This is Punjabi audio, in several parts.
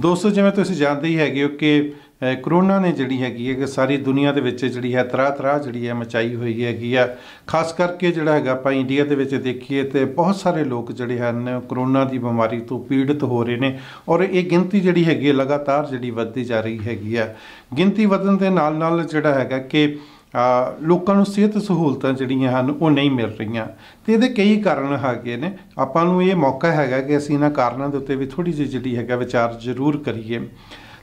ਦੋਸਤੋ ਜਿਵੇਂ ਤੁਸੀਂ ਜਾਣਦੇ ਹੀ ਹੈਗੇ ਹੋ ਕਿ ਕਰੋਨਾ ਨੇ ਜਿਹੜੀ ਹੈਗੀ ਹੈ ਕਿ ਸਾਰੀ ਦੁਨੀਆ ਦੇ ਵਿੱਚ ਜਿਹੜੀ ਹੈ ਤਰਾ ਤਰਾ ਜਿਹੜੀ ਹੈ ਮਚਾਈ ਹੋਈ ਹੈਗੀ ਆ ਖਾਸ ਕਰਕੇ ਜਿਹੜਾ ਹੈਗਾ ਆਪਾਂ ਇੰਡੀਆ ਦੇ ਵਿੱਚ ਦੇਖੀਏ ਤੇ ਬਹੁਤ ਸਾਰੇ ਲੋਕ ਜਿਹੜੇ ਹਨ ਕਰੋਨਾ ਦੀ ਬਿਮਾਰੀ ਤੋਂ ਪੀੜਤ ਹੋ ਰਹੇ ਨੇ ਔਰ ਇਹ ਗਿਣਤੀ ਜਿਹੜੀ ਹੈਗੀ ਲਗਾਤਾਰ ਜਿਹੜੀ ਵੱਧਦੀ ਜਾ ਰਹੀ ਹੈਗੀ ਆ ਗਿਣਤੀ ਵਧਣ ਦੇ ਨਾਲ ਨਾਲ ਜਿਹੜਾ ਹੈਗਾ ਕਿ ਲੋਕਾਂ ਨੂੰ ਸਿਹਤ ਸਹੂਲਤਾਂ ਜਿਹੜੀਆਂ ਹਨ ਉਹ ਨਹੀਂ ਮਿਲ ਰਹੀਆਂ ਤੇ ਇਹਦੇ ਕਈ ਕਾਰਨ ਹੈਗੇ ਨੇ ਆਪਾਂ ਨੂੰ ਇਹ ਮੌਕਾ ਹੈਗਾ ਕਿ ਅਸੀਂ ਇਹਨਾਂ ਕਾਰਨਾਂ ਦੇ ਉੱਤੇ ਵੀ ਥੋੜੀ ਜਿਹੀ ਜਿਹੜੀ ਹੈਗਾ ਵਿਚਾਰ ਜ਼ਰੂਰ ਕਰੀਏ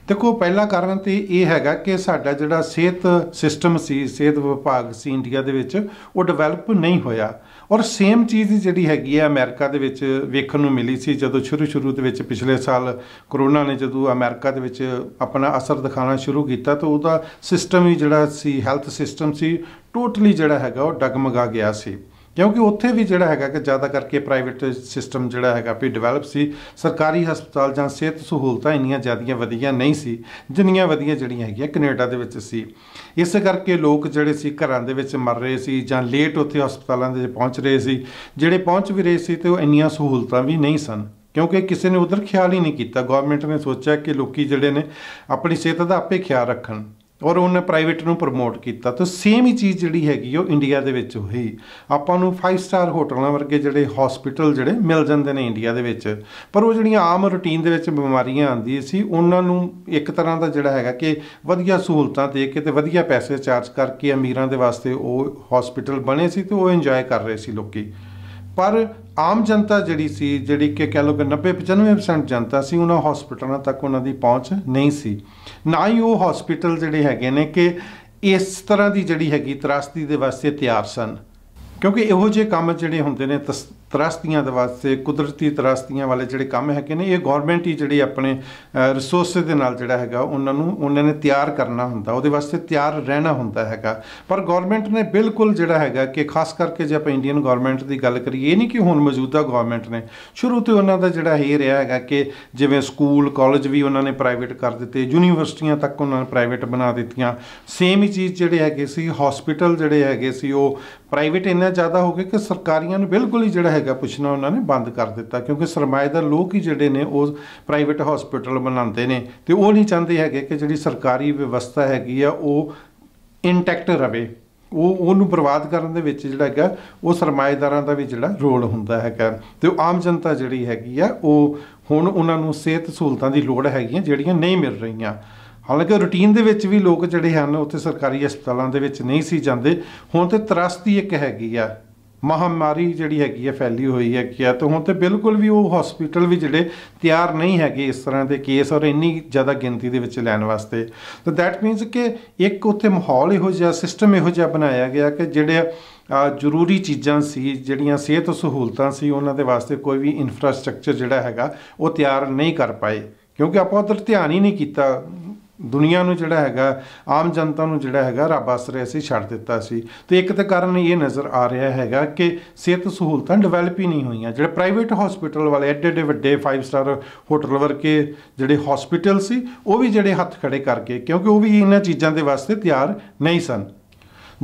ਦੇਖੋ ਪਹਿਲਾ ਕਾਰਨ ਤੇ ਇਹ ਹੈਗਾ ਕਿ ਸਾਡਾ ਜਿਹੜਾ ਸਿਹਤ ਸਿਸਟਮ ਸੀ ਸਿਹਤ ਵਿਭਾਗ ਸੀ ਇੰਡੀਆ ਦੇ ਵਿੱਚ ਉਹ ਡਿਵੈਲਪ ਨਹੀਂ ਹੋਇਆ ਔਰ ਸੇਮ ਚੀਜ਼ ਜਿਹੜੀ ਹੈਗੀ ਹੈ ਅਮਰੀਕਾ ਦੇ ਵਿੱਚ ਵੇਖਣ ਨੂੰ ਮਿਲੀ ਸੀ ਜਦੋਂ ਸ਼ੁਰੂ ਸ਼ੁਰੂ ਦੇ ਵਿੱਚ ਪਿਛਲੇ ਸਾਲ ਕਰੋਨਾ ਨੇ ਜਦੋਂ ਅਮਰੀਕਾ ਦੇ ਵਿੱਚ ਆਪਣਾ ਅਸਰ ਦਿਖਾਉਣਾ ਸ਼ੁਰੂ ਕੀਤਾ ਤਾਂ ਉਹਦਾ ਸਿਸਟਮ ਹੀ ਜਿਹੜਾ ਸੀ ਹੈਲਥ ਸਿਸਟਮ ਸੀ ਟੋਟਲੀ ਜਿਹੜਾ ਹੈਗਾ ਉਹ ਡਗਮਗਾ ਗਿਆ ਸੀ ਕਿਉਂਕਿ ਉੱਥੇ ਵੀ ਜਿਹੜਾ ਹੈਗਾ ਕਿ ਜ਼ਿਆਦਾ ਕਰਕੇ ਪ੍ਰਾਈਵੇਟ ਸਿਸਟਮ ਜਿਹੜਾ ਹੈਗਾ ਵੀ ਡਿਵੈਲਪ ਸੀ ਸਰਕਾਰੀ ਹਸਪਤਾਲ ਜਾਂ ਸਿਹਤ ਸਹੂਲਤਾਂ ਇੰਨੀਆਂ ਜ਼ਿਆਦੀਆਂ ਵਧੀਆਂ ਨਹੀਂ ਸੀ ਜਿੰਨੀਆਂ ਵਧੀਆਂ ਜਿਹੜੀਆਂ ਹੈਗੀਆਂ ਕੈਨੇਡਾ ਦੇ ਵਿੱਚ ਸੀ ਇਸ ਕਰਕੇ ਲੋਕ ਜਿਹੜੇ ਸੀ ਘਰਾਂ ਦੇ ਵਿੱਚ ਮਰ ਰਹੇ ਸੀ ਜਾਂ ਲੇਟ ਉੱਥੇ ਹਸਪਤਾਲਾਂ ਦੇ ਪਹੁੰਚ ਰਹੇ ਸੀ ਜਿਹੜੇ ਪਹੁੰਚ ਵੀ ਰਹੇ ਸੀ ਤੇ ਉਹ ਇੰਨੀਆਂ ਸਹੂਲਤਾਂ ਵੀ ਨਹੀਂ ਸਨ ਕਿਉਂਕਿ ਕਿਸੇ ਨੇ ਉਧਰ ਖਿਆਲ ਹੀ ਨਹੀਂ ਕੀਤਾ ਗਵਰਨਮੈਂਟ ਨੇ ਸੋਚਿਆ ਕਿ ਲੋਕੀ ਜਿਹੜੇ ਨੇ ਆਪਣੀ ਸਿਹਤ ਦਾ ਆਪੇ ਖਿਆਲ ਰੱਖਣ ਔਰ ਉਹਨੇ ਪ੍ਰਾਈਵੇਟ ਨੂੰ ਪ੍ਰਮੋਟ ਕੀਤਾ ਤਾਂ ਸੇਮ ਹੀ ਚੀਜ਼ ਜਿਹੜੀ ਹੈਗੀ ਉਹ ਇੰਡੀਆ ਦੇ ਵਿੱਚ ਹੋਈ ਆਪਾਂ ਨੂੰ 5 ਸਟਾਰ ਹੋਟਲਾਂ ਵਰਗੇ ਜਿਹੜੇ ਹਸਪੀਟਲ ਜਿਹੜੇ ਮਿਲ ਜਾਂਦੇ ਨੇ ਇੰਡੀਆ ਦੇ ਵਿੱਚ ਪਰ ਉਹ ਜਿਹੜੀਆਂ ਆਮ ਰੁਟੀਨ ਦੇ ਵਿੱਚ ਬਿਮਾਰੀਆਂ ਆਉਂਦੀਆਂ ਸੀ ਉਹਨਾਂ ਨੂੰ ਇੱਕ ਤਰ੍ਹਾਂ ਦਾ ਜਿਹੜਾ ਹੈਗਾ ਕਿ ਵਧੀਆ ਸਹੂਲਤਾਂ ਦੇ ਕੇ ਤੇ ਵਧੀਆ ਪੈਸੇ ਚਾਰਜ ਕਰਕੇ ਅਮੀਰਾਂ ਦੇ ਵਾਸਤੇ ਉਹ ਹਸਪੀਟਲ ਬਣੇ ਸੀ ਤੇ ਉਹ ਇੰਜੋਏ ਕਰ ਰਹੇ ਸੀ ਲੋਕੀ ਪਰ ਆਮ ਜਨਤਾ ਜਿਹੜੀ ਸੀ ਜਿਹੜੀ ਕਿ ਕਹਿ ਲੋ ਕਿ 90 95% ਜਨਤਾ ਸੀ ਉਹਨਾਂ ਹਸਪੀਟਲਾਂ ਤੱਕ ਉਹਨਾਂ ਦੀ ਪਹੁੰਚ ਨਹੀਂ ਸੀ ਨਾ ਹੀ ਉਹ ਹਸਪੀਟਲ ਜਿਹੜੇ ਹੈਗੇ ਨੇ ਕਿ ਇਸ ਤਰ੍ਹਾਂ ਦੀ ਜਿਹੜੀ ਹੈਗੀ ਤਰਾਸਦੀ ਦੇ ਵਾਸਤੇ ਤਿਆਰ ਸਨ ਕਿਉਂਕਿ ਇਹੋ ਜਿਹੇ ਕੰਮ ਜਿਹੜੇ ਹੁੰਦੇ ਨੇ ਤਰਾਸਤੀਆਂ ਦੇ ਵਾਸਤੇ ਕੁਦਰਤੀ ਤਰਾਸਤੀਆਂ ਵਾਲੇ ਜਿਹੜੇ ਕੰਮ ਹੈਗੇ ਨੇ ਇਹ ਗਵਰਨਮੈਂਟ ਹੀ ਜਿਹੜੀ ਆਪਣੇ ਰਿਸੋਰਸ ਦੇ ਨਾਲ ਜਿਹੜਾ ਹੈਗਾ ਉਹਨਾਂ ਨੂੰ ਉਹਨਾਂ ਨੇ ਤਿਆਰ ਕਰਨਾ ਹੁੰਦਾ ਉਹਦੇ ਵਾਸਤੇ ਤਿਆਰ ਰਹਿਣਾ ਹੁੰਦਾ ਹੈਗਾ ਪਰ ਗਵਰਨਮੈਂਟ ਨੇ ਬਿਲਕੁਲ ਜਿਹੜਾ ਹੈਗਾ ਕਿ ਖਾਸ ਕਰਕੇ ਜੇ ਆਪਾਂ ਇੰਡੀਅਨ ਗਵਰਨਮੈਂਟ ਦੀ ਗੱਲ ਕਰੀਏ ਇਹ ਨਹੀਂ ਕਿ ਹੁਣ ਮੌਜੂਦਾ ਗਵਰਨਮੈਂਟ ਨੇ ਸ਼ੁਰੂ ਤੋਂ ਉਹਨਾਂ ਦਾ ਜਿਹੜਾ ਇਹ ਰਿਹਾ ਹੈਗਾ ਕਿ ਜਿਵੇਂ ਸਕੂਲ ਕਾਲਜ ਵੀ ਉਹਨਾਂ ਨੇ ਪ੍ਰਾਈਵੇਟ ਕਰ ਦਿੱਤੇ ਯੂਨੀਵਰਸਿਟੀਆਂ ਤੱਕ ਉਹਨਾਂ ਨੇ ਪ੍ਰਾਈਵੇਟ ਬਣਾ ਦਿੱਤੀਆਂ ਸੇਮ ਹੀ ਚੀਜ਼ ਜਿਹੜੇ ਹੈਗੇ ਸੀ ਹਸਪੀਟਲ ਜਿਹੜੇ ਹੈਗੇ ਸੀ ਉਹ ਪ੍ਰਾਈਵੇਟ ਇੰਨਾ ਜ਼ਿਆਦਾ ਹੋ ਗਿਆ ਕਿ ਸਰਕਾਰੀਆਂ ਨੂੰ ਬਿਲਕੁਲ ਹੀ ਜਿਹੜਾ ਹੈਗਾ ਪੁੱਛਣਾ ਉਹਨਾਂ ਨੇ ਬੰਦ ਕਰ ਦਿੱਤਾ ਕਿਉਂਕਿ ਸਰਮਾਇਦਾਰ ਲੋਕ ਹੀ ਜਿਹੜੇ ਨੇ ਉਹ ਪ੍ਰਾਈਵੇਟ ਹਸਪੀਟਲ ਬਣਾਉਂਦੇ ਨੇ ਤੇ ਉਹ ਨਹੀਂ ਚਾਹੁੰਦੇ ਹੈਗੇ ਕਿ ਜਿਹੜੀ ਸਰਕਾਰੀ ਵਿਵਸਥਾ ਹੈਗੀ ਆ ਉਹ ਇੰਟੈਕਟ ਰਵੇ ਉਹ ਉਹਨੂੰ ਬਰਬਾਦ ਕਰਨ ਦੇ ਵਿੱਚ ਜਿਹੜਾ ਹੈਗਾ ਉਹ ਸਰਮਾਇਦਾਰਾਂ ਦਾ ਵੀ ਜਿਹੜਾ ਰੋਲ ਹੁੰਦਾ ਹੈਗਾ ਤੇ ਆਮ ਜਨਤਾ ਜਿਹੜੀ ਹੈਗੀ ਆ ਉਹ ਹੁਣ ਉਹਨਾਂ ਨੂੰ ਸਿਹਤ ਸਹੂਲਤਾਂ ਦੀ ਲੋੜ ਹੈਗੀਆਂ ਜਿਹੜੀਆਂ ਨਹੀਂ ਮਿਲ ਰਹੀਆਂ ਹਾਲਾਂਕਿ ਰੁਟੀਨ ਦੇ ਵਿੱਚ ਵੀ ਲੋਕ ਜਿਹੜੇ ਹਨ ਉੱਥੇ ਸਰਕਾਰੀ ਹਸਪਤਾਲਾਂ ਦੇ ਵਿੱਚ ਨਹੀਂ ਸੀ ਜਾਂਦੇ ਹੁਣ ਤੇ ਤਰਸਤੀ ਇੱਕ ਹੈਗੀ ਆ ਮਹਾਮਾਰੀ ਜਿਹੜੀ ਹੈਗੀ ਹੈ ਫੈਲੀ ਹੋਈ ਹੈ ਕਿ ਆ ਤਾਂ ਹੁਣ ਤੇ ਬਿਲਕੁਲ ਵੀ ਉਹ ਹਸਪੀਟਲ ਵੀ ਜਿਹੜੇ ਤਿਆਰ ਨਹੀਂ ਹੈਗੇ ਇਸ ਤਰ੍ਹਾਂ ਦੇ ਕੇਸ ਔਰ ਇੰਨੀ ਜ਼ਿਆਦਾ ਗਿਣਤੀ ਦੇ ਵਿੱਚ ਲੈਣ ਵਾਸਤੇ ਤਾਂ ਦੈਟ ਮੀਨਸ ਕਿ ਇੱਕ ਉੱਥੇ ਮਾਹੌਲ ਇਹੋ ਜਿਹਾ ਸਿਸਟਮ ਇਹੋ ਜਿਹਾ ਬਣਾਇਆ ਗਿਆ ਕਿ ਜਿਹੜੇ ਜ਼ਰੂਰੀ ਚੀਜ਼ਾਂ ਸੀ ਜਿਹੜੀਆਂ ਸਿਹਤ ਸਹੂਲਤਾਂ ਸੀ ਉਹਨਾਂ ਦੇ ਵਾਸਤੇ ਕੋਈ ਵੀ ਇਨਫਰਾਸਟ੍ਰਕਚਰ ਜਿਹੜਾ ਹੈਗਾ ਉਹ ਤਿਆਰ ਨਹੀਂ ਕਰ ਪਾਏ ਕਿਉਂਕਿ ਆਪਾਂ ਉਧਰ ਧਿਆਨ ਹੀ ਨਹੀਂ ਕੀਤਾ ਦੁਨੀਆ ਨੂੰ ਜਿਹੜਾ ਹੈਗਾ ਆਮ ਜਨਤਾ ਨੂੰ ਜਿਹੜਾ ਹੈਗਾ ਰੱਬ ਆਸਰੇ ਅਸੀਂ ਛੱਡ ਦਿੱਤਾ ਸੀ ਤੇ ਇੱਕ ਤੇ ਕਾਰਨ ਇਹ ਨਜ਼ਰ ਆ ਰਿਹਾ ਹੈਗਾ ਕਿ ਸਿਹਤ ਸਹੂਲਤਾਂ ਡਿਵੈਲਪ ਹੀ ਨਹੀਂ ਹੋਈਆਂ ਜਿਹੜੇ ਪ੍ਰਾਈਵੇਟ ਹਸਪੀਟਲ ਵਾਲੇ ਐਡੇ ਐਡੇ ਵੱਡੇ 5 ਸਟਾਰ ਹੋਟਲ ਵਰਕੇ ਜਿਹੜੇ ਹਸਪੀਟਲ ਸੀ ਉਹ ਵੀ ਜਿਹੜੇ ਹੱਥ ਖੜੇ ਕਰਕੇ ਕਿਉਂਕਿ ਉਹ ਵੀ ਇਹਨਾਂ ਚੀਜ਼ਾਂ ਦੇ ਵਾਸਤੇ ਤਿਆਰ ਨਹੀਂ ਸਨ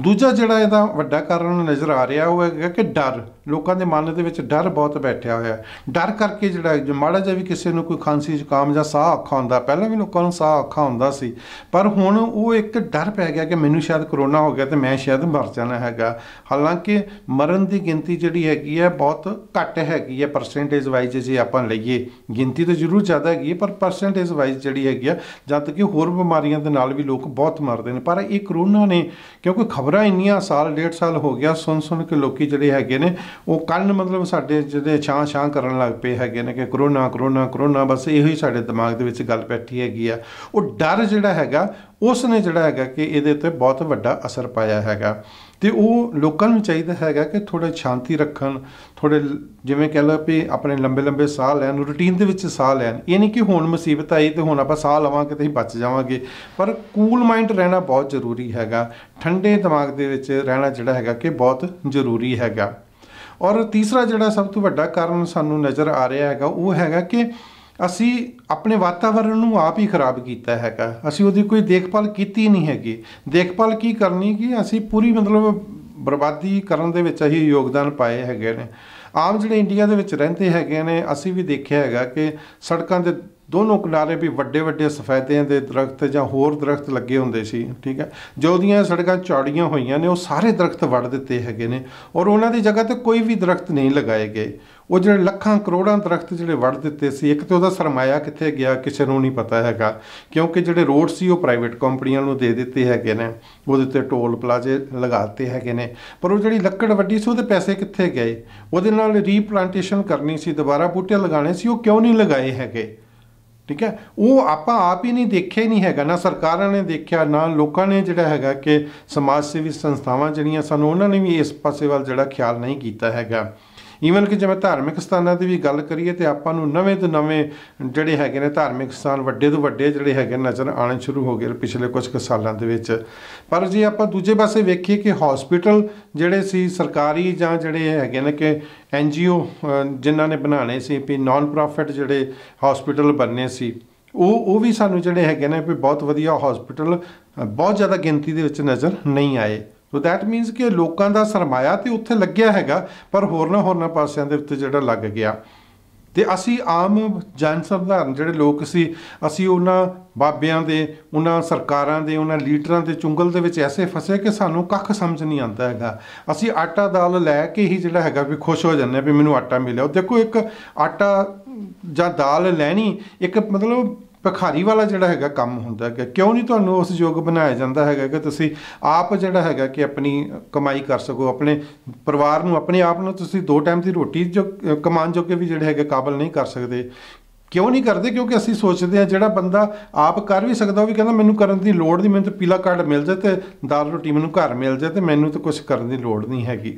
ਦੂਜਾ ਜਿਹੜਾ ਇਹਦਾ ਵੱਡਾ ਕਾਰਨ ਨਜ਼ਰ ਆ ਰਿਹਾ ਉਹ ਹੈਗਾ ਕਿ ਡਰ ਲੋਕਾਂ ਦੇ ਮਨ ਦੇ ਵਿੱਚ ਡਰ ਬਹੁਤ ਬੈਠਿਆ ਹੋਇਆ ਡਰ ਕਰਕੇ ਜਿਹੜਾ ਮਾੜਾ ਜਿਹਾ ਵੀ ਕਿਸੇ ਨੂੰ ਕੋਈ ਖਾਂਸੀ ਜ਼ੁਕਾਮ ਜਾਂ ਸਾਹ ਔਖਾ ਹੁੰਦਾ ਪਹਿਲਾਂ ਵੀ ਲੋਕਾਂ ਨੂੰ ਸਾਹ ਔਖਾ ਹੁੰਦਾ ਸੀ ਪਰ ਹੁਣ ਉਹ ਇੱਕ ਡਰ ਪੈ ਗਿਆ ਕਿ ਮੈਨੂੰ ਸ਼ਾਇਦ ਕਰੋਨਾ ਹੋ ਗਿਆ ਤੇ ਮੈਂ ਸ਼ਾਇਦ ਮਰ ਜਾਣਾ ਹੈਗਾ ਹਾਲਾਂਕਿ ਮਰਨ ਦੀ ਗਿਣਤੀ ਜਿਹੜੀ ਹੈਗੀ ਹੈ ਬਹੁਤ ਘੱਟ ਹੈਗੀ ਹੈ ਪਰਸੈਂਟੇਜ ਵਾਈਜ਼ ਜੇ ਆਪਾਂ ਲਈਏ ਗਿਣਤੀ ਤਾਂ ਜ਼ਰੂਰ ਜ਼ਿਆਦਾ ਹੈਗੀ ਹੈ ਪਰ ਪਰਸੈਂਟੇਜ ਵਾਈਜ਼ ਜਿਹੜੀ ਹੈਗੀ ਹੈ ਜਦ ਕਿ ਹੋਰ ਬਿਮਾਰੀਆਂ ਦੇ ਨਾਲ ਵੀ ਲੋਕ ਬਹੁਤ ਮਰਦੇ ਨੇ ਪਰ ਇਹ ਕਰੋਨਾ ਨੇ ਕਿਉਂਕਿ ਖਬਰਾਂ ਇੰਨੀਆਂ ਸਾਲ ਡੇਢ ਸਾਲ ਹੋ ਗਿਆ ਸੁਣ ਸੁਣ ਕੇ ਲੋਕੀ ਜਿਹੜੇ ਹੈਗੇ ਨੇ ਉਹ ਕੰਨ ਮਤਲਬ ਸਾਡੇ ਜਿਹਦੇ ਛਾਂ ਛਾਂ ਕਰਨ ਲੱਗ ਪਏ ਹੈਗੇ ਨੇ ਕਿ ਕਰੋਨਾ ਕਰੋਨਾ ਕਰੋਨਾ ਬਸ ਇਹੋ ਹੀ ਸਾਡੇ ਦਿਮਾਗ ਦੇ ਵਿੱਚ ਗੱਲ ਬੈਠੀ ਹੈਗੀ ਆ ਉਹ ਡਰ ਜਿਹੜਾ ਹੈਗਾ ਉਸ ਨੇ ਜਿਹੜਾ ਹੈਗਾ ਕਿ ਇਹਦੇ ਤੇ ਬਹੁਤ ਵੱਡਾ ਅਸਰ ਪਾਇਆ ਹੈਗਾ ਤੇ ਉਹ ਲੋਕਾਂ ਨੂੰ ਚਾਹੀਦਾ ਹੈਗਾ ਕਿ ਥੋੜਾ ਸ਼ਾਂਤੀ ਰੱਖਣ ਥੋੜੇ ਜਿਵੇਂ ਕਹਿ ਲਓ ਵੀ ਆਪਣੇ ਲੰਬੇ ਲੰਬੇ ਸਾਹ ਲੈਣ ਰੁਟੀਨ ਦੇ ਵਿੱਚ ਸਾਹ ਲੈਣ ਇਹ ਨਹੀਂ ਕਿ ਹੁਣ ਮੁਸੀਬਤ ਆਈ ਤੇ ਹੁਣ ਆਪਾਂ ਸਾਹ ਲਵਾਂਗੇ ਤੇ ਹੀ ਬਚ ਜਾਵਾਂਗੇ ਪਰ ਕੂਲ ਮਾਈਂਡ ਰਹਿਣਾ ਬਹੁਤ ਜ਼ਰੂਰੀ ਹੈਗਾ ਠੰਡੇ ਦਿਮਾਗ ਦੇ ਵਿੱਚ ਰਹਿਣਾ ਜਿਹੜਾ ਹੈਗਾ ਕਿ ਬਹੁਤ ਜ਼ਰੂਰੀ ਹੈਗਾ ਔਰ ਤੀਸਰਾ ਜਿਹੜਾ ਸਭ ਤੋਂ ਵੱਡਾ ਕਾਰਨ ਸਾਨੂੰ ਨਜ਼ਰ ਆ ਰਿਹਾ ਹੈਗਾ ਉਹ ਹੈਗਾ ਕਿ ਅਸੀਂ ਆਪਣੇ ਵਾਤਾਵਰਣ ਨੂੰ ਆਪ ਹੀ ਖਰਾਬ ਕੀਤਾ ਹੈਗਾ ਅਸੀਂ ਉਹਦੀ ਕੋਈ ਦੇਖਭਾਲ ਕੀਤੀ ਨਹੀਂ ਹੈਗੀ ਦੇਖਭਾਲ ਕੀ ਕਰਨੀ ਕਿ ਅਸੀਂ ਪੂਰੀ ਮਤਲਬ ਬਰਬਾਦੀ ਕਰਨ ਦੇ ਵਿੱਚ ਅਸੀਂ ਯੋਗਦਾਨ ਪਾਏ ਹੈਗੇ ਨੇ ਆਮ ਜਿਹੜੇ ਇੰਡੀਆ ਦੇ ਵਿੱਚ ਰਹਿੰਦੇ ਹੈਗੇ ਨੇ ਅਸੀਂ ਵੀ ਦੇਖਿਆ ਹੈਗਾ ਕਿ ਸੜਕਾਂ ਦੇ ਦੋਨੋਂ ਕਿਨਾਰੇ ਵੀ ਵੱਡੇ ਵੱਡੇ ਸਫੈਦਿਆਂ ਦੇ ਦਰਖਤ ਜਾਂ ਹੋਰ ਦਰਖਤ ਲੱਗੇ ਹੁੰਦੇ ਸੀ ਠੀਕ ਹੈ ਜੋ ਦੀਆਂ ਸੜਕਾਂ ਚੌੜੀਆਂ ਹੋਈਆਂ ਨੇ ਉਹ ਸਾਰੇ ਦਰਖਤ ਵੱਢ ਦਿੱਤੇ ਹੈਗੇ ਨੇ ਔਰ ਉਹਨਾਂ ਦੀ ਜਗ੍ਹਾ ਤੇ ਕੋਈ ਵੀ ਦਰਖਤ ਨਹੀਂ ਲਗਾਏ ਗਏ ਉਹ ਜਿਹੜੇ ਲੱਖਾਂ ਕਰੋੜਾਂ ਦਰਖਤ ਜਿਹੜੇ ਵੱਢ ਦਿੱਤੇ ਸੀ ਇੱਕ ਤੇ ਉਹਦਾ ਸਰਮਾਇਆ ਕਿੱਥੇ ਗਿਆ ਕਿਸੇ ਨੂੰ ਨਹੀਂ ਪਤਾ ਹੈਗਾ ਕਿਉਂਕਿ ਜਿਹੜੇ ਰੋਡ ਸੀ ਉਹ ਪ੍ਰਾਈਵੇਟ ਕੰਪਨੀਆਂ ਨੂੰ ਦੇ ਦਿੱਤੇ ਹੈਗੇ ਨੇ ਉਹਦੇ ਉੱਤੇ ਟੋਲ ਪਲਾਜ਼ੇ ਲਗਾ ਦਿੱਤੇ ਹੈਗੇ ਨੇ ਪਰ ਉਹ ਜਿਹੜੀ ਲੱਕੜ ਵੱਡੀ ਸੀ ਉਹਦੇ ਪੈਸੇ ਕਿੱਥੇ ਗਏ ਉਹਦੇ ਨਾਲ ਰੀਪਲਾਂਟੇਸ਼ਨ ਕਰਨੀ ਸੀ ਦੁਬਾਰਾ ਬੂਟੇ ਲਗਾਣੇ ਸੀ ਉਹ ਕਿਉਂ ਨਹੀਂ ਲਗਾਏ ਹੈਗੇ ਠੀਕ ਹੈ ਉਹ ਆਪਾਂ ਆਪ ਹੀ ਨਹੀਂ ਦੇਖਿਆ ਨਹੀਂ ਹੈਗਾ ਨਾ ਸਰਕਾਰਾਂ ਨੇ ਦੇਖਿਆ ਨਾ ਲੋਕਾਂ ਨੇ ਜਿਹੜਾ ਹੈਗਾ ਕਿ ਸਮਾਜ ਸੇਵੀ ਸੰਸਥਾਵਾਂ ਜਿਹੜੀਆਂ ਸਾਨੂੰ ਉਹਨਾਂ ਨੇ ਵੀ ਇਸ ਪਾਸੇ ਵੱਲ ਜਿਹੜਾ ਖਿਆਲ ਨਹੀਂ ਕੀਤਾ ਹੈਗਾ ਈਵਨ ਕਿ ਜਿਵੇਂ ਧਾਰਮਿਕ ਸਥਾਨਾਂ ਦੀ ਵੀ ਗੱਲ ਕਰੀਏ ਤੇ ਆਪਾਂ ਨੂੰ ਨਵੇਂ ਤੋਂ ਨਵੇਂ ਜਿਹੜੇ ਹੈਗੇ ਨੇ ਧਾਰਮਿਕ ਸਥਾਨ ਵੱਡੇ ਤੋਂ ਵੱਡੇ ਜਿਹੜੇ ਹੈਗੇ ਨਜ਼ਰ ਆਣੇ ਸ਼ੁਰੂ ਹੋ ਗਏ ਪਿਛਲੇ ਕੁਝ ਸਾਲਾਂ ਦੇ ਵਿੱਚ ਪਰ ਜੇ ਆਪਾਂ ਦੂਜੇ ਪਾਸੇ ਵੇਖੀਏ ਕਿ ਹਸਪੀਟਲ ਜਿਹੜੇ ਸੀ ਸਰਕਾਰੀ ਜਾਂ ਜਿਹੜੇ ਹੈਗੇ ਨੇ ਕਿ ਐਨਜੀਓ ਜਿਨ੍ਹਾਂ ਨੇ ਬਣਾਣੇ ਸੀ ਵੀ ਨਾਨ ਪ੍ਰੋਫਿਟ ਜਿਹੜੇ ਹਸਪੀਟਲ ਬਣਨੇ ਸੀ ਉਹ ਉਹ ਵੀ ਸਾਨੂੰ ਜਿਹੜੇ ਹੈਗੇ ਨੇ ਵੀ ਬਹੁਤ ਵਧੀਆ ਹਸਪੀਟਲ ਬਹੁਤ ਜ਼ਿਆਦਾ ਗਿਣਤੀ ਦੇ ਵਿੱਚ ਨਜ਼ਰ ਨਹੀਂ ਆਏ ਸੋ ਦੈਟ ਮੀਨਸ ਕਿ ਲੋਕਾਂ ਦਾ ਸਰਮਾਇਆ ਤੇ ਉੱਥੇ ਲੱਗਿਆ ਹੈਗਾ ਪਰ ਹੋਰ ਨਾ ਹੋਰ ਨਾ ਪਾਸਿਆਂ ਦੇ ਉੱਤੇ ਜਿਹੜਾ ਲੱਗ ਗਿਆ ਤੇ ਅਸੀਂ ਆਮ ਜਨ ਸਧਾਰਨ ਜਿਹੜੇ ਲੋਕ ਸੀ ਅਸੀਂ ਉਹਨਾਂ ਬਾਬਿਆਂ ਦੇ ਉਹਨਾਂ ਸਰਕਾਰਾਂ ਦੇ ਉਹਨਾਂ ਲੀਡਰਾਂ ਦੇ ਚੁੰਗਲ ਦੇ ਵਿੱਚ ਐਸੇ ਫਸੇ ਕਿ ਸਾਨੂੰ ਕੱਖ ਸਮਝ ਨਹੀਂ ਆਉਂਦਾ ਹੈਗਾ ਅਸੀਂ ਆਟਾ ਦਾਲ ਲੈ ਕੇ ਹੀ ਜਿਹੜਾ ਹੈਗਾ ਵੀ ਖੁਸ਼ ਹੋ ਜਾਂਦੇ ਆ ਵੀ ਮੈਨੂੰ ਆਟਾ ਮਿਲਿਆ ਦੇਖੋ ਇੱਕ ਆਟਾ ਜਾਂ ਦਾਲ ਲੈਣੀ ਇੱਕ ਮਤਲਬ ਭਖਾਰੀ ਵਾਲਾ ਜਿਹੜਾ ਹੈਗਾ ਕੰਮ ਹੁੰਦਾ ਹੈਗਾ ਕਿਉਂ ਨਹੀਂ ਤੁਹਾਨੂੰ ਉਸ ਯੋਗ ਬਣਾਇਆ ਜਾਂਦਾ ਹੈਗਾ ਕਿ ਤੁਸੀਂ ਆਪ ਜਿਹੜਾ ਹੈਗਾ ਕਿ ਆਪਣੀ ਕਮਾਈ ਕਰ ਸਕੋ ਆਪਣੇ ਪਰਿਵਾਰ ਨੂੰ ਆਪਣੇ ਆਪ ਨੂੰ ਤੁਸੀਂ ਦੋ ਟਾਈਮ ਦੀ ਰੋਟੀ ਜੋ ਜੋ ਜੋਗੇ ਵੀ ਜਿਹੜੇ ਹੈਗੇ ਕਾਬਲ ਨਹੀਂ ਕਰ ਸਕਦੇ ਕਿਉਂ ਨਹੀਂ ਕਰਦੇ ਕਿਉਂਕਿ ਅਸੀਂ ਸੋਚਦੇ ਆ ਜਿਹੜਾ ਬੰਦਾ ਆਪ ਕਰ ਵੀ ਸਕਦਾ ਉਹ ਵੀ ਕਹਿੰਦਾ ਮੈਨੂੰ ਕਰਨ ਦੀ ਲੋੜ ਨਹੀਂ ਮੈਨੂੰ ਤਾਂ ਪੀਲਾ ਕਾਰਡ ਮਿਲ ਜਾ ਤੇ ਦਾਲ ਰੋਟੀ ਮੈਨੂੰ ਘਰ ਮਿਲ ਜਾ ਤੇ ਮੈਨੂੰ ਤਾਂ ਕੁਝ ਕਰਨ ਦੀ ਲੋੜ ਨਹੀਂ ਹੈਗੀ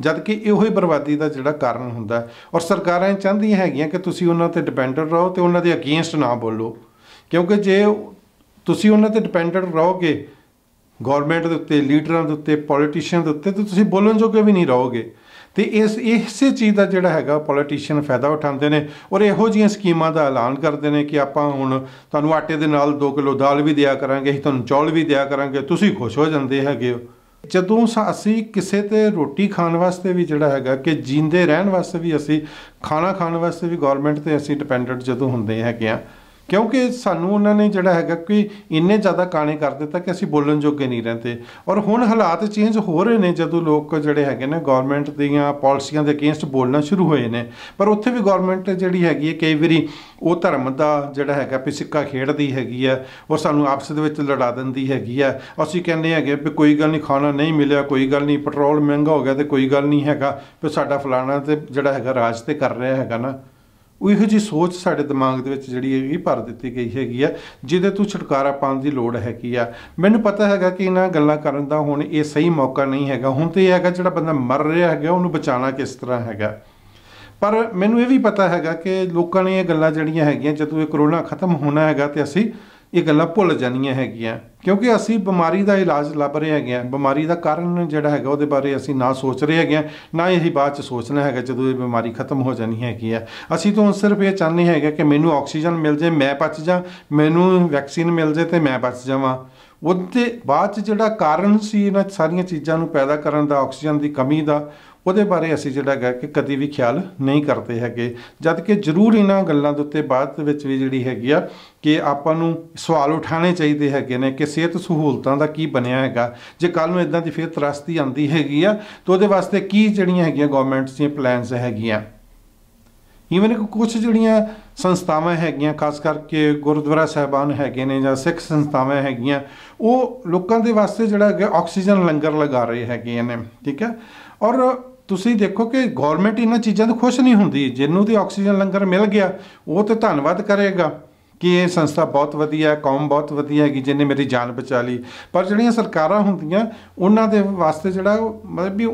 ਜਦ ਕਿ ਇਹੋ ਹੀ ਬਰਬਾਦੀ ਦਾ ਜਿਹੜਾ ਕਾਰਨ ਹੁੰਦਾ ਔਰ ਸਰਕਾਰਾਂ ਚਾਹੁੰਦੀਆਂ ਹੈਗੀਆਂ ਕਿ ਤੁਸੀਂ ਉਹਨਾਂ ਤੇ ਡਿਪੈਂਡਡ ਰਹੋ ਤੇ ਉਹਨਾਂ ਦੇ ਅਗੇਂਸਟ ਨਾ ਬੋਲੋ ਕਿਉਂਕਿ ਜੇ ਤੁਸੀਂ ਉਹਨਾਂ ਤੇ ਡਿਪੈਂਡੈਂਟ ਰਹੋਗੇ ਗਵਰਨਮੈਂਟ ਦੇ ਉੱਤੇ ਲੀਡਰਾਂ ਦੇ ਉੱਤੇ ਪੋਲੀਟੀਸ਼ੀਅਨ ਦੇ ਉੱਤੇ ਤੇ ਤੁਸੀਂ ਬੋਲਣ ਜੋਗੇ ਵੀ ਨਹੀਂ ਰਹੋਗੇ ਤੇ ਇਸ ਇਸੇ ਚੀਜ਼ ਦਾ ਜਿਹੜਾ ਹੈਗਾ ਪੋਲੀਟੀਸ਼ੀਅਨ ਫਾਇਦਾ ਉਠਾਉਂਦੇ ਨੇ ਔਰ ਇਹੋ ਜੀਆਂ ਸਕੀਮਾਂ ਦਾ ਐਲਾਨ ਕਰਦੇ ਨੇ ਕਿ ਆਪਾਂ ਹੁਣ ਤੁਹਾਨੂੰ ਆਟੇ ਦੇ ਨਾਲ 2 ਕਿਲੋ ਦਾਲ ਵੀ ਦਿਆ ਕਰਾਂਗੇ ਅਸੀਂ ਤੁਹਾਨੂੰ ਚੌਲ ਵੀ ਦਿਆ ਕਰਾਂਗੇ ਤੁਸੀਂ ਖੁਸ਼ ਹੋ ਜਾਂਦੇ ਹੈਗੇ ਹੋ ਜਦੋਂ ਅਸੀਂ ਕਿਸੇ ਤੇ ਰੋਟੀ ਖਾਣ ਵਾਸਤੇ ਵੀ ਜਿਹੜਾ ਹੈਗਾ ਕਿ ਜਿੰਦੇ ਰਹਿਣ ਵਾਸਤੇ ਵੀ ਅਸੀਂ ਖਾਣਾ ਖਾਣ ਵਾਸਤੇ ਵੀ ਗਵਰਨਮੈਂਟ ਤੇ ਅਸੀਂ ਡਿਪੈਂਡੈਂਟ ਜਦੋਂ ਹੁੰਦੇ ਹੈਗੇ ਆ ਕਿਉਂਕਿ ਸਾਨੂੰ ਉਹਨਾਂ ਨੇ ਜਿਹੜਾ ਹੈਗਾ ਕਿ ਇੰਨੇ ਜ਼ਿਆਦਾ ਕਾਣੇ ਕਰ ਦਿੱਤਾ ਕਿ ਅਸੀਂ ਬੋਲਣ ਜੋਗੇ ਨਹੀਂ ਰਹਿੰਦੇ ਔਰ ਹੁਣ ਹਾਲਾਤ ਚੇਂਜ ਹੋ ਰਹੇ ਨੇ ਜਦੋਂ ਲੋਕ ਜਿਹੜੇ ਹੈਗੇ ਨੇ ਗਵਰਨਮੈਂਟ ਦੀਆਂ ਪਾਲਿਸੀਆਂ ਦੇ ਅਗੇਂਸਟ ਬੋਲਣਾ ਸ਼ੁਰੂ ਹੋਏ ਨੇ ਪਰ ਉੱਥੇ ਵੀ ਗਵਰਨਮੈਂਟ ਜਿਹੜੀ ਹੈਗੀ ਹੈ ਕਈ ਵਾਰੀ ਉਹ ਧਰਮ ਦਾ ਜਿਹੜਾ ਹੈਗਾ ਵੀ ਸਿੱਕਾ ਖੇਡਦੀ ਹੈਗੀ ਹੈ ਔਰ ਸਾਨੂੰ ਆਪਸ ਦੇ ਵਿੱਚ ਲੜਾ ਦਿੰਦੀ ਹੈਗੀ ਹੈ ਅਸੀਂ ਕਹਿੰਦੇ ਹੈਗੇ ਵੀ ਕੋਈ ਗੱਲ ਨਹੀਂ ਖਾਣਾ ਨਹੀਂ ਮਿਲਿਆ ਕੋਈ ਗੱਲ ਨਹੀਂ ਪੈਟਰੋਲ ਮਹਿੰਗਾ ਹੋ ਗਿਆ ਤੇ ਕੋਈ ਗੱਲ ਨਹੀਂ ਹੈਗਾ ਵੀ ਸਾਡਾ ਫਲਾਣਾ ਤੇ ਜਿਹੜਾ ਹੈਗਾ ਰਾਜ ਤੇ ਕਰ ਰਿਹਾ ਹੈਗਾ ਨਾ ਉਹੋ ਜੀ ਸੋਚ ਸਾਡੇ ਦਿਮਾਗ ਦੇ ਵਿੱਚ ਜਿਹੜੀ ਇਹ ਭਰ ਦਿੱਤੀ ਗਈ ਹੈਗੀ ਆ ਜਿਹਦੇ ਤੋਂ ਛੁਟਕਾਰਾ ਪਾਉਣ ਦੀ ਲੋੜ ਹੈਗੀ ਆ ਮੈਨੂੰ ਪਤਾ ਹੈਗਾ ਕਿ ਇਹਨਾਂ ਗੱਲਾਂ ਕਰਨ ਦਾ ਹੁਣ ਇਹ ਸਹੀ ਮੌਕਾ ਨਹੀਂ ਹੈਗਾ ਹੁਣ ਤੇ ਇਹ ਹੈਗਾ ਜਿਹੜਾ ਬੰਦਾ ਮਰ ਰਿਹਾ ਹੈਗਾ ਉਹਨੂੰ ਬਚਾਉਣਾ ਕਿਸ ਤਰ੍ਹਾਂ ਹੈਗਾ ਪਰ ਮੈਨੂੰ ਇਹ ਵੀ ਪਤਾ ਹੈਗਾ ਕਿ ਲੋਕਾਂ ਨੇ ਇਹ ਗੱਲਾਂ ਜਿਹੜੀਆਂ ਹੈਗੀਆਂ ਜਦੋਂ ਇਹ ਕਰੋਨਾ ਖਤਮ ਹੋਣਾ ਹੈਗਾ ਤੇ ਅਸੀਂ ਇਹ ਗੱਲਾਂ ਭੁੱਲ ਜਾਣੀਆਂ ਹੈਗੀਆਂ ਕਿਉਂਕਿ ਅਸੀਂ ਬਿਮਾਰੀ ਦਾ ਇਲਾਜ ਲੱਭ ਰਹੇ ਹੈਗੇ ਆ ਬਿਮਾਰੀ ਦਾ ਕਾਰਨ ਜਿਹੜਾ ਹੈਗਾ ਉਹਦੇ ਬਾਰੇ ਅਸੀਂ ਨਾ ਸੋਚ ਰਹੇ ਹੈਗੇ ਆ ਨਾ ਇਹੀ ਬਾਅਦ ਚ ਸੋਚਣਾ ਹੈਗਾ ਜਦੋਂ ਇਹ ਬਿਮਾਰੀ ਖਤਮ ਹੋ ਜਾਣੀ ਹੈਗੀ ਆ ਅਸੀਂ ਤਾਂ ਸਿਰਫ ਇਹ ਚਾਹੁੰਦੇ ਹੈਗੇ ਕਿ ਮੈਨੂੰ ਆਕਸੀਜਨ ਮਿਲ ਜੇ ਮੈਂ ਬਚ ਜਾ ਮੈਨੂੰ ਵੈਕਸੀਨ ਮਿਲ ਜੇ ਤੇ ਮੈਂ ਬਚ ਜਾਵਾਂ ਉਹਦੇ ਬਾਅਦ ਚ ਜਿਹੜਾ ਕਾਰਨ ਸੀ ਇਹਨਾਂ ਸਾਰੀਆਂ ਚੀਜ਼ਾਂ ਨੂੰ ਪੈਦਾ ਕਰਨ ਦਾ ਆਕਸੀਜਨ ਦੀ ਕਮੀ ਦਾ ਉਹਦੇ ਬਾਰੇ ਅਸੀਂ ਜਿਹੜਾ ਹੈਗਾ ਕਿ ਕਦੀ ਵੀ ਖਿਆਲ ਨਹੀਂ ਕਰਦੇ ਹੈਗੇ ਜਦ ਕਿ ਜ਼ਰੂਰ ਇਹਨਾਂ ਗੱਲਾਂ ਦੇ ਉੱਤੇ ਬਾਅਦ ਵਿੱਚ ਵੀ ਜਿਹੜੀ ਹੈਗੀ ਆ ਕਿ ਆਪਾਂ ਨੂੰ ਸਵਾਲ ਉਠਾਣੇ ਚਾਹੀਦੇ ਹੈਗੇ ਨੇ ਕਿ ਸਿਹਤ ਸਹੂਲਤਾਂ ਦਾ ਕੀ ਬਣਿਆ ਹੈਗਾ ਜੇ ਕੱਲ ਨੂੰ ਇਦਾਂ ਦੀ ਫਿਰ ਤਰਸਤੀ ਆਂਦੀ ਹੈਗੀ ਆ ਤਾਂ ਉਹਦੇ ਵਾਸਤੇ ਕੀ ਜਿਹੜੀਆਂ ਹੈਗੀਆਂ ਗਵਰਨਮੈਂਟਸ ਦੀਆਂ ਪਲਾਨਸ ਹੈਗੀਆਂ ਈਵਨ ਕਿ ਕੁਝ ਜਿਹੜੀਆਂ ਸੰਸਥਾਵਾਂ ਹੈਗੀਆਂ ਖਾਸ ਕਰਕੇ ਗੁਰਦੁਆਰਾ ਸਹਿਬਾਨ ਹੈਗੇ ਨੇ ਜਾਂ ਸਿੱਖ ਸੰਸਥਾਵਾਂ ਹੈਗੀਆਂ ਉਹ ਲੋਕਾਂ ਦੇ ਵਾਸਤੇ ਜਿਹੜਾ ਹੈਗਾ ਆਕਸੀਜਨ ਲੰਗਰ ਲਗਾ ਰਹੇ ਹੈਗੇ ਨੇ ਠੀਕ ਹੈ ਔਰ ਤੁਸੀਂ ਦੇਖੋ ਕਿ ਗਵਰਨਮੈਂਟ ਇਹਨਾਂ ਚੀਜ਼ਾਂ ਤੋਂ ਖੁਸ਼ ਨਹੀਂ ਹੁੰਦੀ ਜਿੰਨੂੰ ਦੀ ਆਕਸੀਜਨ ਲੰਗਰ ਮਿਲ ਗਿਆ ਉਹ ਤੇ ਧੰਨਵਾਦ ਕਰੇਗਾ ਕਿ ਇਹ ਸੰਸਥਾ ਬਹੁਤ ਵਧੀਆ ਹੈ ਕੌਮ ਬਹੁਤ ਵਧੀਆ ਕਿ ਜਿਨੇ ਮੇਰੀ ਜਾਨ ਬਚਾ ਲਈ ਪਰ ਜਿਹੜੀਆਂ ਸਰਕਾਰਾਂ ਹੁੰਦੀਆਂ ਉਹਨਾਂ ਦੇ ਵਾਸਤੇ ਜਿਹੜਾ ਮਤਲਬ ਵੀ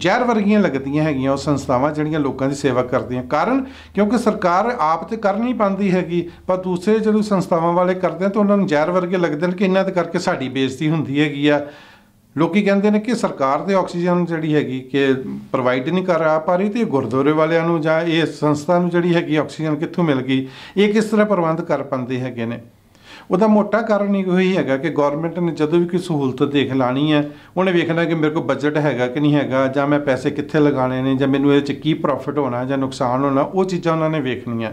ਜ਼ਹਿਰ ਵਰਗੀਆਂ ਲੱਗਦੀਆਂ ਹੈਗੀਆਂ ਉਹ ਸੰਸਥਾਵਾਂ ਜਿਹੜੀਆਂ ਲੋਕਾਂ ਦੀ ਸੇਵਾ ਕਰਦੀਆਂ ਕਾਰਨ ਕਿਉਂਕਿ ਸਰਕਾਰ ਆਪ ਤੇ ਕਰ ਨਹੀਂ ਪਾਉਂਦੀ ਹੈਗੀ ਪਰ ਦੂਸਰੇ ਜਿਹੜੇ ਸੰਸਥਾਵਾਂ ਵਾਲੇ ਕਰਦੇ ਆ ਤਾਂ ਉਹਨਾਂ ਨੂੰ ਜ਼ਹਿਰ ਵਰਗੇ ਲੱਗਦੇ ਨੇ ਕਿ ਇਹਨਾਂ ਦੇ ਕਰਕੇ ਸਾਡੀ ਬੇਇੱਜ਼ਤੀ ਹੁੰਦੀ ਹੈਗੀ ਆ ਲੋਕੀ ਕਹਿੰਦੇ ਨੇ ਕਿ ਸਰਕਾਰ ਤੇ ਆਕਸੀਜਨ ਜਿਹੜੀ ਹੈਗੀ ਕਿ ਪ੍ਰੋਵਾਈਡ ਨਹੀਂ ਕਰ ਰਹਾ ਪਾ ਰਹੀ ਤੇ ਗੁਰਦੁਆਰੇ ਵਾਲਿਆਂ ਨੂੰ ਜਾਂ ਇਹ ਸੰਸਥਾ ਨੂੰ ਜਿਹੜੀ ਹੈਗੀ ਆਕਸੀਜਨ ਕਿੱਥੋਂ ਮਿਲ ਗਈ ਇਹ ਕਿਸ ਤਰ੍ਹਾਂ ਪ੍ਰਬੰਧ ਕਰ ਪੰਦੇ ਹੈਗੇ ਨੇ ਉਹਦਾ ਮੋਟਾ ਕਾਰਨ ਇਹ ਹੋਈ ਹੈਗਾ ਕਿ ਗਵਰਨਮੈਂਟ ਨੇ ਜਦੋਂ ਵੀ ਕੋਈ ਸਹੂਲਤ ਦੇਖ ਲਾਣੀ ਹੈ ਉਹਨੇ ਵੇਖਣਾ ਕਿ ਮੇਰੇ ਕੋਲ ਬਜਟ ਹੈਗਾ ਕਿ ਨਹੀਂ ਹੈਗਾ ਜਾਂ ਮੈਂ ਪੈਸੇ ਕਿੱਥੇ ਲਗਾਣੇ ਨੇ ਜਾਂ ਮੈਨੂੰ ਇਹਦੇ ਚ ਕੀ ਪ੍ਰੋਫਿਟ ਹੋਣਾ ਜਾਂ ਨੁਕਸਾਨ ਹੋਣਾ ਉਹ ਚੀਜ਼ਾਂ ਉਹਨਾਂ ਨੇ ਵੇਖਣੀਆਂ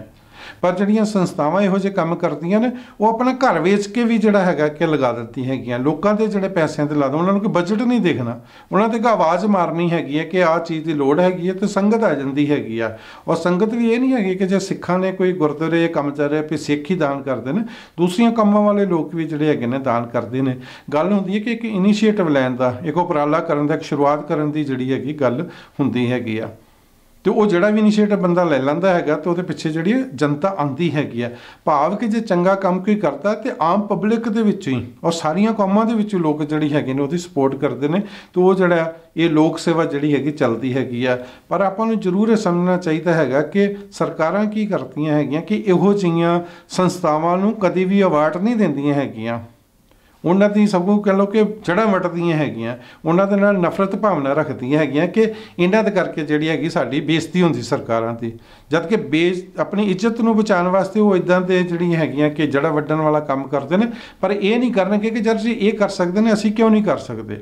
ਪਰ ਜਿਹੜੀਆਂ ਸੰਸਥਾਵਾਂ ਇਹੋ ਜਿਹੇ ਕੰਮ ਕਰਦੀਆਂ ਨੇ ਉਹ ਆਪਣਾ ਘਰ ਵੇਚ ਕੇ ਵੀ ਜਿਹੜਾ ਹੈਗਾ ਕਿ ਲਗਾ ਦਿੱਤੀ ਹੈਗੀਆਂ ਲੋਕਾਂ ਦੇ ਜਿਹੜੇ ਪੈਸਿਆਂ ਤੇ ਦੋ ਉਹਨਾਂ ਨੂੰ ਕੋਈ ਬਜਟ ਨਹੀਂ ਦੇਖਣਾ ਉਹਨਾਂ ਤੇ ਇੱਕ ਆਵਾਜ਼ ਮਾਰਨੀ ਹੈਗੀ ਹੈ ਕਿ ਆਹ ਚੀਜ਼ ਦੀ ਲੋੜ ਹੈਗੀ ਹੈ ਤੇ ਸੰਗਤ ਆ ਜਾਂਦੀ ਹੈਗੀ ਆ ਔਰ ਸੰਗਤ ਵੀ ਇਹ ਨਹੀਂ ਹੈਗੀ ਕਿ ਜੇ ਸਿੱਖਾਂ ਨੇ ਕੋਈ ਗੁਰਦੁਆਰੇ ਕੰਮ ਚੱਲ ਰਿਹਾ ਵੀ ਸਿੱਖ ਹੀ ਦਾਨ ਕਰਦੇ ਨੇ ਦੂਸਰੀਆਂ ਕੰਮਾਂ ਵਾਲੇ ਲੋਕ ਵੀ ਜਿਹੜੇ ਹੈਗੇ ਨੇ ਦਾਨ ਕਰਦੇ ਨੇ ਗੱਲ ਹੁੰਦੀ ਹੈ ਕਿ ਇੱਕ ਇਨੀਸ਼ੀਏਟਿਵ ਲੈਣ ਦਾ ਇੱਕ ਉਪਰਾਲਾ ਕਰਨ ਦਾ ਇੱਕ ਸ਼ੁਰੂਆਤ ਕਰਨ ਦੀ ਜਿਹੜੀ ਹੈਗੀ ਗੱਲ ਹੁੰਦੀ ਹੈਗੀ ਆ ਤੇ ਉਹ ਜਿਹੜਾ ਵੀ ਇਨੀਸ਼ੀਏਟਿਵ ਬੰਦਾ ਲੈ ਲੈਂਦਾ ਹੈਗਾ ਤੇ ਉਹਦੇ ਪਿੱਛੇ ਜਿਹੜੀ ਜਨਤਾ ਆਂਦੀ ਹੈਗੀ ਆ ਭਾਵ ਕਿ ਜੇ ਚੰਗਾ ਕੰਮ ਕੋਈ ਕਰਦਾ ਤੇ ਆਮ ਪਬਲਿਕ ਦੇ ਵਿੱਚ ਹੀ ਔਰ ਸਾਰੀਆਂ ਕੌਮਾਂ ਦੇ ਵਿੱਚ ਲੋਕ ਜਿਹੜੀ ਹੈਗੇ ਨੇ ਉਹਦੀ ਸਪੋਰਟ ਕਰਦੇ ਨੇ ਤੇ ਉਹ ਜਿਹੜਾ ਇਹ ਲੋਕ ਸੇਵਾ ਜਿਹੜੀ ਹੈਗੀ ਚੱਲਦੀ ਹੈਗੀ ਆ ਪਰ ਆਪਾਂ ਨੂੰ ਜ਼ਰੂਰ ਇਹ ਸਮਝਣਾ ਚਾਹੀਦਾ ਹੈਗਾ ਕਿ ਸਰਕਾਰਾਂ ਕੀ ਕਰਦੀਆਂ ਹੈਗੀਆਂ ਕਿ ਇਹੋ ਜਿਹੀਆਂ ਸੰਸਥਾਵਾਂ ਨੂੰ ਕਦੀ ਵੀ ਅਵਾਰਡ ਨਹੀਂ ਦਿੰਦੀਆਂ ਹੈਗੀਆਂ ਉਹਨਾਂ ਦੀ ਸਭ ਨੂੰ ਕਹਿ ਲਓ ਕਿ ਜੜ੍ਹਾਂ ਮਟਦੀਆਂ ਹੈਗੀਆਂ ਉਹਨਾਂ ਦੇ ਨਾਲ ਨਫ਼ਰਤ ਭਾਵਨਾ ਰੱਖਦੀਆਂ ਹੈਗੀਆਂ ਕਿ ਇਹਨਾਂ ਦੇ ਕਰਕੇ ਜਿਹੜੀ ਹੈਗੀ ਸਾਡੀ ਬੇਇੱਜ਼ਤੀ ਹੁੰਦੀ ਸਰਕਾਰਾਂ ਦੀ ਜਦ ਕਿ ਬੇਜ਼ ਆਪਣੀ ਇੱਜ਼ਤ ਨੂੰ ਬਚਾਉਣ ਵਾਸਤੇ ਉਹ ਇਦਾਂ ਦੇ ਜਿਹੜੀਆਂ ਹੈਗੀਆਂ ਕਿ ਜੜ੍ਹਾਂ ਵੱਡਣ ਵਾਲਾ ਕੰਮ ਕਰਦੇ ਨੇ ਪਰ ਇਹ ਨਹੀਂ ਕਰਨਗੇ ਕਿ ਜਦ ਜੀ ਇਹ ਕਰ ਸਕਦੇ ਨੇ ਅਸੀਂ ਕਿਉਂ ਨਹੀਂ ਕਰ ਸਕਦੇ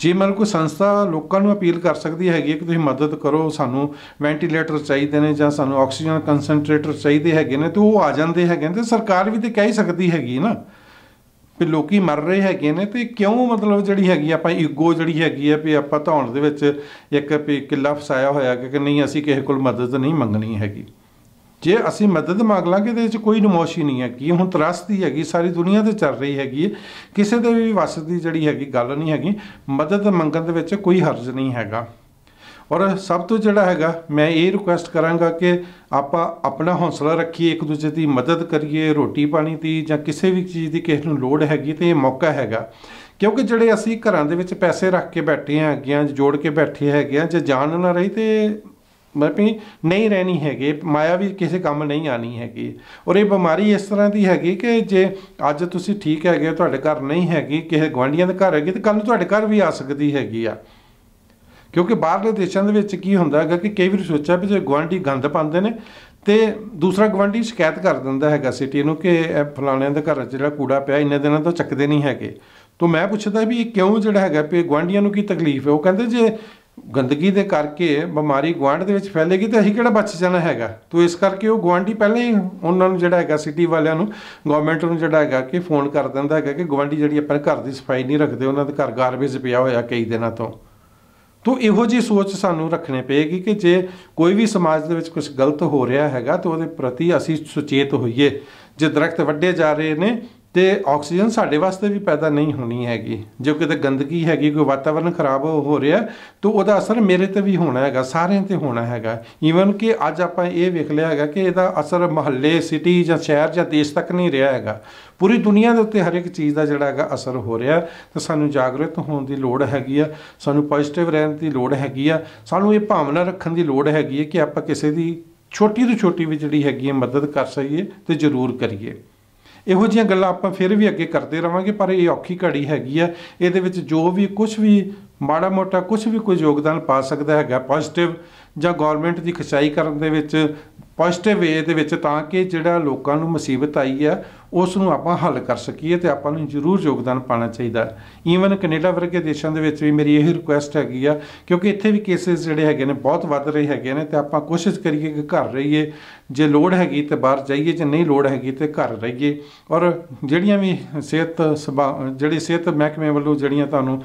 ਜੇ ਮਨ ਕੋਈ ਸੰਸਥਾ ਲੋਕਾਂ ਨੂੰ ਅਪੀਲ ਕਰ ਸਕਦੀ ਹੈਗੀ ਕਿ ਤੁਸੀਂ ਮਦਦ ਕਰੋ ਸਾਨੂੰ ਵੈਂਟੀਲੇਟਰ ਚਾਹੀਦੇ ਨੇ ਜਾਂ ਸਾਨੂੰ ਆਕਸੀਜਨ ਕਨਸੈਂਟਰੇਟਰ ਚਾਹੀਦੇ ਹੈਗੇ ਨੇ ਤੇ ਉਹ ਆ ਜਾਂਦੇ ਹੈਗੇ ਨੇ ਤੇ ਸਰਕਾਰ ਵੀ ਤੇ ਕਹਿ ਸਕਦੀ ਹੈਗੀ ਨਾ ਵੀ ਲੋਕੀ ਮਰ ਰਹੇ ਹੈਗੇ ਨੇ ਤੇ ਕਿਉਂ ਮਤਲਬ ਜਿਹੜੀ ਹੈਗੀ ਆਪਾਂ ਈਗੋ ਜਿਹੜੀ ਹੈਗੀ ਆ ਵੀ ਆਪਾਂ ਧੌਣ ਦੇ ਵਿੱਚ ਇੱਕ ਵੀ ਕਿੱਲਾ ਫਸਾਇਆ ਹੋਇਆ ਕਿ ਨਹੀਂ ਅਸੀਂ ਕਿਸੇ ਕੋਲ ਮਦਦ ਨਹੀਂ ਮੰਗਣੀ ਹੈਗੀ ਜੇ ਅਸੀਂ ਮਦਦ ਮੰਗ ਲਾਂਗੇ ਤੇ ਇਹ 'ਚ ਕੋਈ ਨਮੋਸ਼ੀ ਨਹੀਂ ਹੈ ਕਿ ਹੁਣ ਤਰਸਦੀ ਹੈਗੀ ਸਾਰੀ ਦੁਨੀਆ ਤੇ ਚੱਲ ਰਹੀ ਹੈਗੀ ਕਿਸੇ ਦੇ ਵੀ ਵਸਦੀ ਦੀ ਜਿਹੜੀ ਹੈਗੀ ਗੱਲ ਨਹੀਂ ਹੈਗੀ ਮਦਦ ਮੰਗਣ ਦੇ ਵਿੱਚ ਕੋਈ ਹਰਜ ਨਹੀਂ ਹੈਗਾ ਔਰ ਸਭ ਤੋਂ ਜਿਹੜਾ ਹੈਗਾ ਮੈਂ ਇਹ ਰਿਕੁਐਸਟ ਕਰਾਂਗਾ ਕਿ ਆਪਾਂ ਆਪਣਾ ਹੌਸਲਾ ਰੱਖੀਏ ਇੱਕ ਦੂਜੇ ਦੀ ਮਦਦ ਕਰੀਏ ਰੋਟੀ ਪਾਣੀ ਦੀ ਜਾਂ ਕਿਸੇ ਵੀ ਚੀਜ਼ ਦੀ ਕਿਸੇ ਨੂੰ ਲੋੜ ਹੈਗੀ ਤੇ ਇਹ ਮੌਕਾ ਹੈਗਾ ਕਿਉਂਕਿ ਜਿਹੜੇ ਅਸੀਂ ਘਰਾਂ ਦੇ ਵਿੱਚ ਪੈਸੇ ਰੱਖ ਕੇ ਬੈਠੇ ਆਂ ਹੈਗੇ ਆ ਜੋੜ ਕੇ ਬੈਠੇ ਹੈਗੇ ਆ ਜੇ ਜਾਣ ਨਾ ਰਹੀ ਤੇ ਮਤਲਬ ਨਹੀਂ ਰਹਿਣੀ ਹੈਗੇ ਮਾਇਆ ਵੀ ਕਿਸੇ ਕੰਮ ਨਹੀਂ ਆਣੀ ਹੈਗੀ ਔਰ ਇਹ ਬਿਮਾਰੀ ਇਸ ਤਰ੍ਹਾਂ ਦੀ ਹੈਗੀ ਕਿ ਜੇ ਅੱਜ ਤੁਸੀਂ ਠੀਕ ਹੈਗੇ ਤੁਹਾਡੇ ਘਰ ਨਹੀਂ ਹੈਗੀ ਕਿਸੇ ਗਵਾਂਢੀਆਂ ਦੇ ਘਰ ਹੈਗੀ ਤੇ ਕੱਲ ਨੂੰ ਤੁਹਾਡੇ ਘਰ ਵੀ ਆ ਸਕਦੀ ਹੈਗੀ ਆ ਕਿਉਂਕਿ ਬਾਹਰਲੇ ਦੇਸ਼ਾਂ ਦੇ ਵਿੱਚ ਕੀ ਹੁੰਦਾ ਹੈਗਾ ਕਿ ਕਈ ਵਾਰ ਸੋਚਿਆ ਵੀ ਜੇ ਗਵਾਂਢੀ ਗੰਦ ਪਾਉਂਦੇ ਨੇ ਤੇ ਦੂਸਰਾ ਗਵਾਂਢੀ ਸ਼ਿਕਾਇਤ ਕਰ ਦਿੰਦਾ ਹੈਗਾ ਸਿਟੀ ਨੂੰ ਕਿ ਇਹ ਫਲਾਣਿਆਂ ਦੇ ਘਰ ਜਿਹੜਾ ਕੂੜਾ ਪਿਆ ਇੰਨੇ ਦਿਨਾਂ ਤੋਂ ਚੱਕਦੇ ਨਹੀਂ ਹੈਗੇ ਤੋਂ ਮੈਂ ਪੁੱਛਦਾ ਵੀ ਇਹ ਕਿਉਂ ਜਿਹੜਾ ਹੈਗਾ ਪੇ ਗਵਾਂਢੀਆਂ ਨੂੰ ਕੀ ਤਕਲੀਫ ਹੈ ਉਹ ਕਹਿੰਦੇ ਜੇ ਗੰਦਗੀ ਦੇ ਕਰਕੇ ਬਿਮਾਰੀ ਗਵਾਂਢ ਦੇ ਵਿੱਚ ਫੈਲੇਗੀ ਤੇ ਅਸੀਂ ਕਿਹੜਾ ਬਚ ਜਾਣਾ ਹੈਗਾ ਤੋਂ ਇਸ ਕਰਕੇ ਉਹ ਗਵਾਂਢੀ ਪਹਿਲਾਂ ਹੀ ਉਹਨਾਂ ਨੂੰ ਜਿਹੜਾ ਹੈਗਾ ਸਿਟੀ ਵਾਲਿਆਂ ਨੂੰ ਗਵਰਨਮੈਂਟ ਨੂੰ ਜਿਹੜਾ ਹੈਗਾ ਕਿ ਫੋਨ ਕਰ ਦਿੰਦਾ ਹੈਗਾ ਕਿ ਗਵਾਂਢੀ ਜਿਹੜੀ ਆਪਣੇ ਘਰ ਦੀ ਸਫਾਈ ਨਹੀਂ ਰੱਖਦੇ ਉਹਨਾਂ ਦੇ ਘਰ ਗਾਰਬੇਜ ਪਿਆ ਹੋਇਆ ਕਈ ਦਿਨਾਂ ਤੋਂ ਤੋਂ ਇਹੋ ਜੀ ਸੋਚ ਸਾਨੂੰ ਰੱਖਣੀ ਪਏਗੀ ਕਿ ਜੇ ਕੋਈ ਵੀ ਸਮਾਜ ਦੇ ਵਿੱਚ ਕੁਝ ਗਲਤ ਹੋ ਰਿਹਾ ਹੈਗਾ ਤਾਂ ਉਹਦੇ ਪ੍ਰਤੀ ਅਸੀਂ ਸੁਚੇਤ ਹੋਈਏ ਜੇ ਦਰਖਤ ਵੱਡੇ ਜਾ ਰਹੇ ਨੇ ਤੇ ਆਕਸੀਜਨ ਸਾਡੇ ਵਾਸਤੇ ਵੀ ਪੈਦਾ ਨਹੀਂ ਹੋਣੀ ਹੈਗੀ ਜੇ ਕਿਤੇ ਗੰਦਗੀ ਹੈਗੀ ਕੋਈ ਵਾਤਾਵਰਨ ਖਰਾਬ ਹੋ ਰਿਹਾ ਤਾਂ ਉਹਦਾ ਅਸਰ ਮੇਰੇ ਤੇ ਵੀ ਹੋਣਾ ਹੈਗਾ ਸਾਰਿਆਂ ਤੇ ਹੋਣਾ ਹੈਗਾ ਈਵਨ ਕਿ ਅੱਜ ਆਪਾਂ ਇਹ ਵੇਖ ਲਿਆ ਹੈਗਾ ਕਿ ਇਹਦਾ ਅਸਰ ਮਹੱਲੇ ਸਿਟੀ ਜਾਂ ਸ਼ਹਿਰ ਜਾਂ ਦੇਸ਼ ਤੱਕ ਨਹੀਂ ਰਿਹਾ ਹੈਗਾ ਪੂਰੀ ਦੁਨੀਆ ਦੇ ਉੱਤੇ ਹਰ ਇੱਕ ਚੀਜ਼ ਦਾ ਜਿਹੜਾ ਹੈਗਾ ਅਸਰ ਹੋ ਰਿਹਾ ਤਾਂ ਸਾਨੂੰ ਜਾਗਰੂਕ ਹੋਣ ਦੀ ਲੋੜ ਹੈਗੀ ਆ ਸਾਨੂੰ ਪੋਜ਼ਿਟਿਵ ਰਹਿਣ ਦੀ ਲੋੜ ਹੈਗੀ ਆ ਸਾਨੂੰ ਇਹ ਭਾਵਨਾ ਰੱਖਣ ਦੀ ਲੋੜ ਹੈਗੀ ਹੈ ਕਿ ਆਪਾਂ ਕਿਸੇ ਦੀ ਛੋਟੀ ਤੋਂ ਛੋਟੀ ਵੀ ਜਿਹੜੀ ਹੈਗੀ ਹੈ ਮਦਦ ਕਰ ਸਕੀਏ ਤੇ ਜ਼ਰੂਰ ਕਰੀਏ ਇਹੋ ਜੀਆਂ ਗੱਲਾਂ ਆਪਾਂ ਫਿਰ ਵੀ ਅੱਗੇ ਕਰਦੇ ਰਵਾਂਗੇ ਪਰ ਇਹ ਔਖੀ ਘੜੀ ਹੈਗੀ ਹੈ ਇਹਦੇ ਵਿੱਚ ਜੋ ਵੀ ਕੁਝ ਵੀ ਮਾੜਾ ਮੋਟਾ ਕੁਝ ਵੀ ਕੋਈ ਯੋਗਦਾਨ ਪਾ ਸਕਦਾ ਹੈਗਾ ਪੋਜ਼ਿਟਿਵ ਜਾਂ ਗਵਰਨਮੈਂਟ ਦੀ ਖਚਾਈ ਕਰਨ ਦੇ ਵਿੱਚ ਪੋਜ਼ਿਟਿਵ ਵੇ ਦੇ ਵਿੱਚ ਤਾਂ ਕਿ ਜਿਹੜਾ ਲੋਕਾਂ ਨੂੰ ਮੁਸੀਬਤ ਆਈ ਹੈ ਉਸ ਨੂੰ ਆਪਾਂ ਹੱਲ ਕਰ ਸਕੀਏ ਤੇ ਆਪਾਂ ਨੂੰ ਜ਼ਰੂਰ ਯੋਗਦਾਨ ਪਾਣਾ ਚਾਹੀਦਾ ਈਵਨ ਕੈਨੇਡਾ ਵਰਗੇ ਦੇਸ਼ਾਂ ਦੇ ਵਿੱਚ ਵੀ ਮੇਰੀ ਇਹ ਰਿਕੁਐਸਟ ਹੈਗੀ ਆ ਕਿਉਂਕਿ ਇੱਥੇ ਵੀ ਕੇਸਿਸ ਜਿਹੜੇ ਹੈਗੇ ਨੇ ਬਹੁਤ ਵੱਧ ਰਹੇ ਹੈਗੇ ਨੇ ਤੇ ਆਪਾਂ ਕੋਸ਼ਿਸ਼ ਕਰੀਏ ਕਿ ਘਰ ਰਹੀਏ ਜੇ ਲੋੜ ਹੈਗੀ ਤੇ ਬਾਹਰ ਜਾਈਏ ਜੇ ਨਹੀਂ ਲੋੜ ਹੈਗੀ ਤੇ ਘਰ ਰਹੀਏ ਔਰ ਜਿਹੜੀਆਂ ਵੀ ਸਿਹਤ ਜਿਹੜੀ ਸਿਹਤ ਮਹਿਕਮੇ ਵੱਲੋਂ ਜਿਹੜੀਆਂ ਤੁਹਾਨੂੰ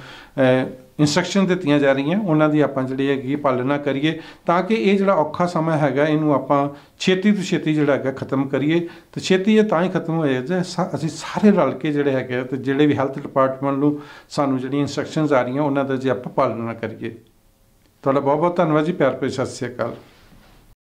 ਇਨਸਟਰਕਸ਼ਨ ਦਿੱਤੀਆਂ ਜਾ ਰਹੀਆਂ ਉਹਨਾਂ ਦੀ ਆਪਾਂ ਜਿਹੜੀ ਹੈਗੀ ਪਾਲਣਾ ਕਰੀਏ ਤਾਂ ਕਿ ਇਹ ਜਿਹੜਾ ਔਖਾ ਸਮਾਂ ਹੈਗਾ ਇਹਨੂੰ ਆਪਾਂ ਛੇਤੀ ਤੋਂ ਛੇਤੀ ਜਿਹੜਾ ਹੈਗਾ ਖਤਮ ਕਰੀਏ ਤੇ ਛੇਤੀ ਇਹ ਤਾਂ ਹੀ ਖਤਮ ਹੋ ਜਾਏ ਅਸੀਂ ਸਾਰੇ ਰਲ ਕੇ ਜਿਹੜੇ ਹੈਗੇ ਤੇ ਜਿਹੜੇ ਵੀ ਹੈਲਥ ਡਿਪਾਰਟਮੈਂਟ ਨੂੰ ਸਾਨੂੰ ਜਿਹੜੀਆਂ ਇਨਸਟਰਕਸ਼ਨਸ ਆ ਰਹੀਆਂ ਉਹਨਾਂ ਦਾ ਜੇ ਆਪਾਂ ਪਾਲਣਾ ਕਰੀਏ ਤੁਹਾਡਾ ਬਹੁਤ ਬਹੁਤ ਧੰਨਵਾਦ ਜੀ ਪਿਆਰ ਪੇਸ਼ ਸਤਿ ਸ੍ਰੀ ਅਕਾਲ